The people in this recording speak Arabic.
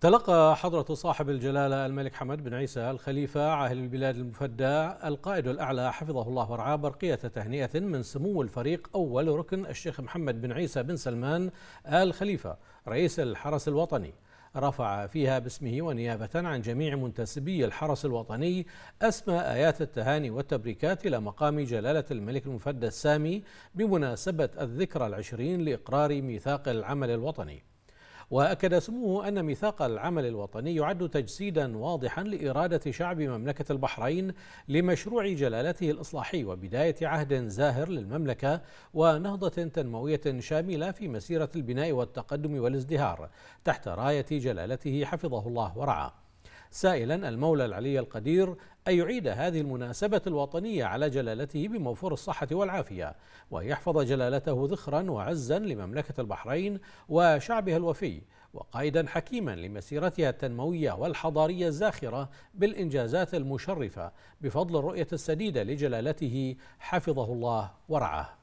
تلقى حضرة صاحب الجلالة الملك حمد بن عيسى الخليفة عاهل البلاد المفدى القائد الأعلى حفظه الله ورعاه برقية تهنئة من سمو الفريق أول ركن الشيخ محمد بن عيسى بن سلمان آل خليفة رئيس الحرس الوطني رفع فيها باسمه ونيابة عن جميع منتسبي الحرس الوطني أسمى آيات التهاني والتبريكات إلى مقام جلالة الملك المفدى السامي بمناسبة الذكرى العشرين لإقرار ميثاق العمل الوطني وأكد سموه أن ميثاق العمل الوطني يعد تجسيدا واضحا لإرادة شعب مملكة البحرين لمشروع جلالته الإصلاحي وبداية عهد زاهر للمملكة ونهضة تنموية شاملة في مسيرة البناء والتقدم والازدهار تحت راية جلالته حفظه الله ورعاه سائلا المولى العلي القدير أن يعيد هذه المناسبة الوطنية على جلالته بموفور الصحة والعافية ويحفظ جلالته ذخرا وعزا لمملكة البحرين وشعبها الوفي وقائدا حكيما لمسيرتها التنموية والحضارية الزاخرة بالإنجازات المشرفة بفضل الرؤية السديدة لجلالته حفظه الله ورعاه